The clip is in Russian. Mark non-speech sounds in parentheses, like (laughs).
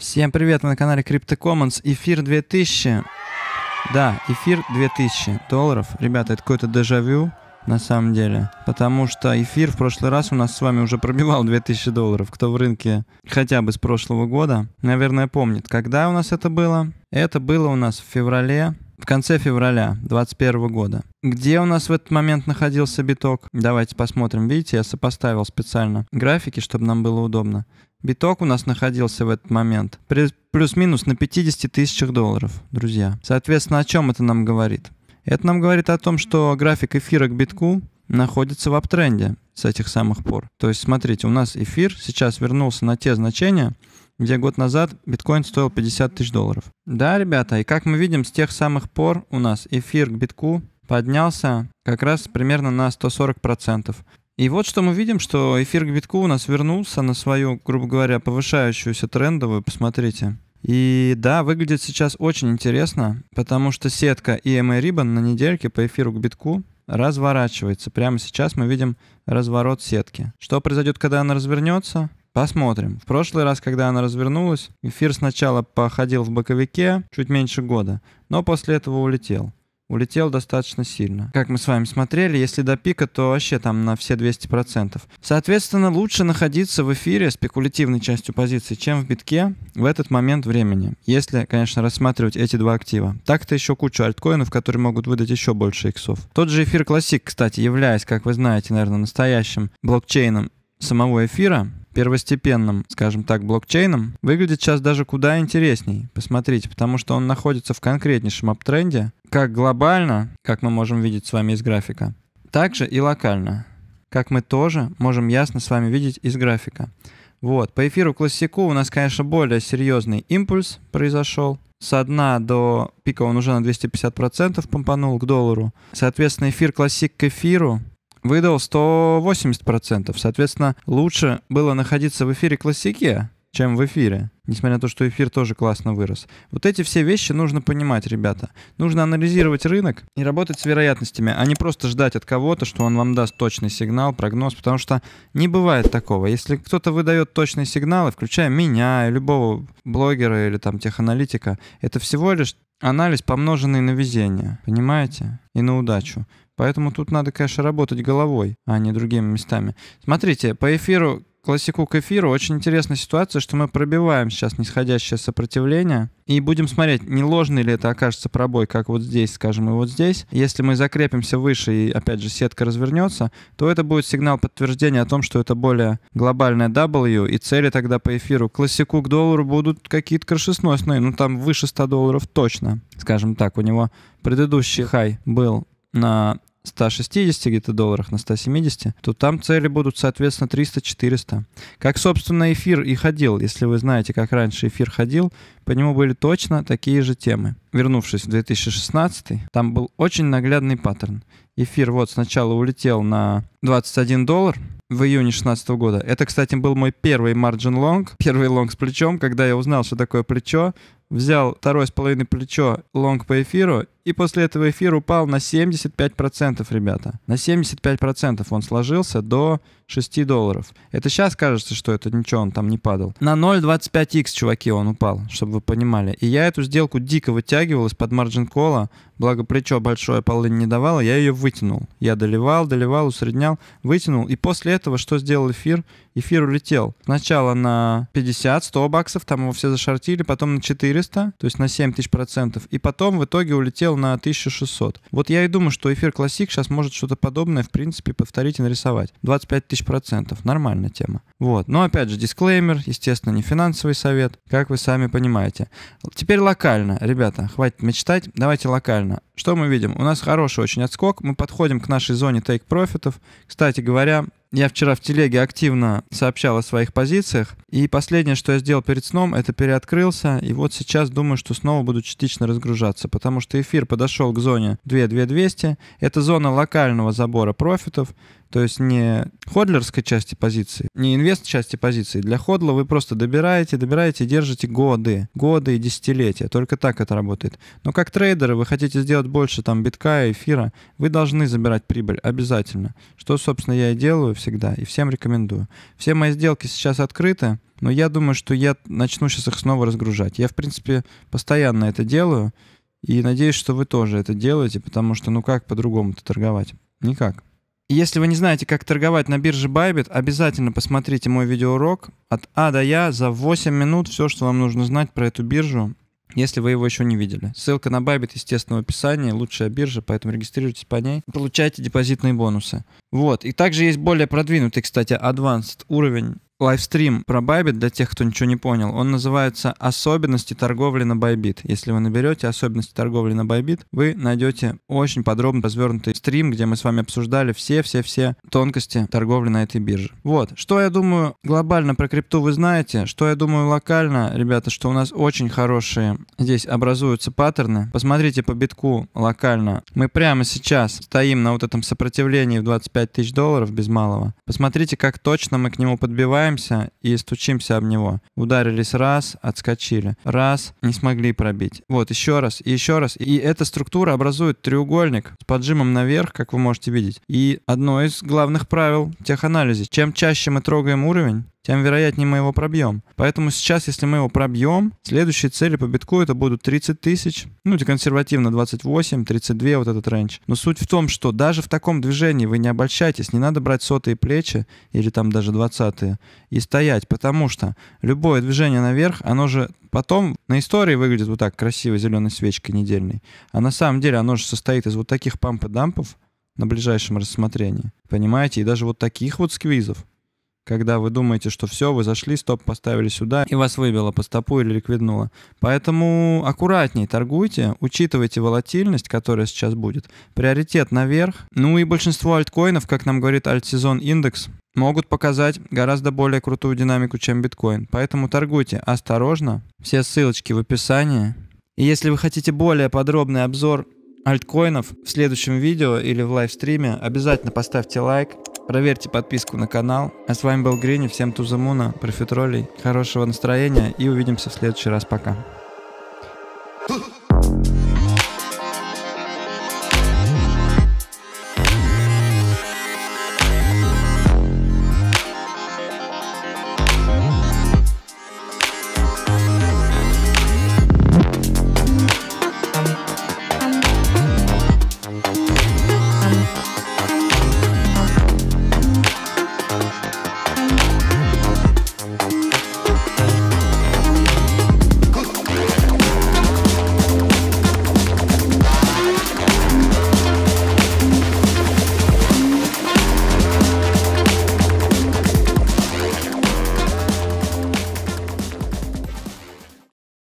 Всем привет, мы на канале Crypto Commons, эфир 2000. Да, эфир 2000 долларов. Ребята, это какое-то дежавю на самом деле, потому что эфир в прошлый раз у нас с вами уже пробивал 2000 долларов. Кто в рынке хотя бы с прошлого года, наверное, помнит. Когда у нас это было? Это было у нас в феврале в конце февраля 2021 года. Где у нас в этот момент находился биток? Давайте посмотрим. Видите, я сопоставил специально графики, чтобы нам было удобно. Биток у нас находился в этот момент плюс-минус на 50 тысячах долларов, друзья. Соответственно, о чем это нам говорит? Это нам говорит о том, что график эфира к битку находится в аптренде с этих самых пор. То есть, смотрите, у нас эфир сейчас вернулся на те значения, где год назад биткоин стоил 50 тысяч долларов. Да, ребята, и как мы видим, с тех самых пор у нас эфир к битку поднялся как раз примерно на 140%. И вот что мы видим, что эфир к битку у нас вернулся на свою, грубо говоря, повышающуюся трендовую, посмотрите. И да, выглядит сейчас очень интересно, потому что сетка EMA Ribbon эм на недельке по эфиру к битку разворачивается. Прямо сейчас мы видим разворот сетки. Что произойдет, когда она развернется? Посмотрим. В прошлый раз, когда она развернулась, эфир сначала походил в боковике чуть меньше года, но после этого улетел. Улетел достаточно сильно. Как мы с вами смотрели, если до пика, то вообще там на все 200%. Соответственно, лучше находиться в эфире спекулятивной частью позиции, чем в битке в этот момент времени. Если, конечно, рассматривать эти два актива. Так-то еще кучу альткоинов, которые могут выдать еще больше иксов. Тот же эфир классик, кстати, являясь, как вы знаете, наверное, настоящим блокчейном самого эфира, первостепенным, скажем так, блокчейном, выглядит сейчас даже куда интересней. Посмотрите, потому что он находится в конкретнейшем аптренде, как глобально, как мы можем видеть с вами из графика, так же и локально, как мы тоже можем ясно с вами видеть из графика. Вот, по эфиру классику у нас, конечно, более серьезный импульс произошел, со дна до пика он уже на 250% помпанул к доллару. Соответственно, эфир классик к эфиру выдал 180%. Соответственно, лучше было находиться в эфире классике, чем в эфире, несмотря на то, что эфир тоже классно вырос. Вот эти все вещи нужно понимать, ребята. Нужно анализировать рынок и работать с вероятностями, а не просто ждать от кого-то, что он вам даст точный сигнал, прогноз, потому что не бывает такого. Если кто-то выдает точные сигналы, включая меня, любого блогера или там теханалитика, это всего лишь анализ, помноженный на везение, понимаете, и на удачу. Поэтому тут надо, конечно, работать головой, а не другими местами. Смотрите, по эфиру классику к эфиру. Очень интересная ситуация, что мы пробиваем сейчас нисходящее сопротивление и будем смотреть, не ложный ли это окажется пробой, как вот здесь, скажем, и вот здесь. Если мы закрепимся выше и, опять же, сетка развернется, то это будет сигнал подтверждения о том, что это более глобальная W, и цели тогда по эфиру классику к доллару будут какие-то крышесносные, ну там выше 100 долларов точно, скажем так. У него предыдущий хай был на 160 где-то долларах на 170, то там цели будут, соответственно, 300-400. Как, собственно, эфир и ходил. Если вы знаете, как раньше эфир ходил, по нему были точно такие же темы. Вернувшись в 2016, там был очень наглядный паттерн. Эфир вот сначала улетел на 21 доллар в июне 2016 года. Это, кстати, был мой первый margin long, (laughs) первый лонг с плечом, когда я узнал, что такое плечо. Взял второе с половиной плечо лонг по эфиру и после этого эфир упал на 75%, ребята. На 75% он сложился до 6 долларов. Это сейчас кажется, что это ничего, он там не падал. На 0.25x, чуваки, он упал, чтобы вы понимали. И я эту сделку дико вытягивал из-под марджин кола. Благо плечо большое полынь не давало, я ее вытянул. Я доливал, доливал, усреднял, вытянул. И после этого что сделал эфир? Эфир улетел. Сначала на 50, 100 баксов, там его все зашортили, потом на 400, то есть на 7 тысяч процентов. И потом в итоге улетел улетел на 1600. Вот я и думаю, что эфир классик сейчас может что-то подобное, в принципе, повторить и нарисовать. 25 тысяч процентов. Нормальная тема. Вот. Но опять же, дисклеймер, естественно, не финансовый совет, как вы сами понимаете. Теперь локально. Ребята, хватит мечтать, давайте локально. Что мы видим? У нас хороший очень отскок. Мы подходим к нашей зоне take профитов Кстати говоря, я вчера в телеге активно сообщал о своих позициях. И последнее, что я сделал перед сном, это переоткрылся. И вот сейчас думаю, что снова буду частично разгружаться, потому что эфир подошел к зоне 2-2-200. Это зона локального забора профитов. То есть не ходлерской части позиции, не инвест части позиции. Для ходла вы просто добираете, добираете держите годы, годы и десятилетия. Только так это работает. Но как трейдеры вы хотите сделать больше там битка и эфира, вы должны забирать прибыль обязательно. Что, собственно, я и делаю всегда, и всем рекомендую. Все мои сделки сейчас открыты, но я думаю, что я начну сейчас их снова разгружать. Я, в принципе, постоянно это делаю, и надеюсь, что вы тоже это делаете, потому что ну как по-другому-то торговать? Никак. если вы не знаете, как торговать на бирже Bybit, обязательно посмотрите мой видеоурок от А до Я за 8 минут все, что вам нужно знать про эту биржу если вы его еще не видели. Ссылка на Bybit, естественно, в описании, лучшая биржа, поэтому регистрируйтесь по ней, получайте депозитные бонусы. Вот, и также есть более продвинутый, кстати, advanced уровень лайвстрим про Байбит, для тех, кто ничего не понял, он называется «Особенности торговли на Байбит». Если вы наберете «Особенности торговли на Байбит», вы найдете очень подробно развернутый стрим, где мы с вами обсуждали все-все-все тонкости торговли на этой бирже. Вот. Что я думаю глобально про крипту вы знаете, что я думаю локально, ребята, что у нас очень хорошие здесь образуются паттерны. Посмотрите по битку локально. Мы прямо сейчас стоим на вот этом сопротивлении в 25 тысяч долларов без малого. Посмотрите, как точно мы к нему подбиваем Пробиваемся и стучимся об него. Ударились раз, отскочили. Раз, не смогли пробить. Вот, еще раз, и еще раз. И эта структура образует треугольник с поджимом наверх, как вы можете видеть. И одно из главных правил теханализа. Чем чаще мы трогаем уровень, тем вероятнее мы его пробьем. Поэтому сейчас, если мы его пробьем, следующие цели по битку это будут 30 тысяч, ну, консервативно 28, 32, вот этот рейндж. Но суть в том, что даже в таком движении вы не обольщайтесь, не надо брать сотые плечи или там даже двадцатые и стоять, потому что любое движение наверх, оно же потом на истории выглядит вот так красиво зеленой свечкой недельной. А на самом деле оно же состоит из вот таких памп и дампов на ближайшем рассмотрении. Понимаете? И даже вот таких вот сквизов когда вы думаете, что все, вы зашли, стоп поставили сюда, и вас выбило по стопу или ликвиднуло. Поэтому аккуратней торгуйте, учитывайте волатильность, которая сейчас будет, приоритет наверх. Ну и большинство альткоинов, как нам говорит альтсезон индекс, могут показать гораздо более крутую динамику, чем биткоин. Поэтому торгуйте осторожно. Все ссылочки в описании. И если вы хотите более подробный обзор альткоинов в следующем видео или в лайвстриме. Обязательно поставьте лайк, проверьте подписку на канал. А с вами был Грини, всем тузамуна, профитролей, хорошего настроения и увидимся в следующий раз. Пока.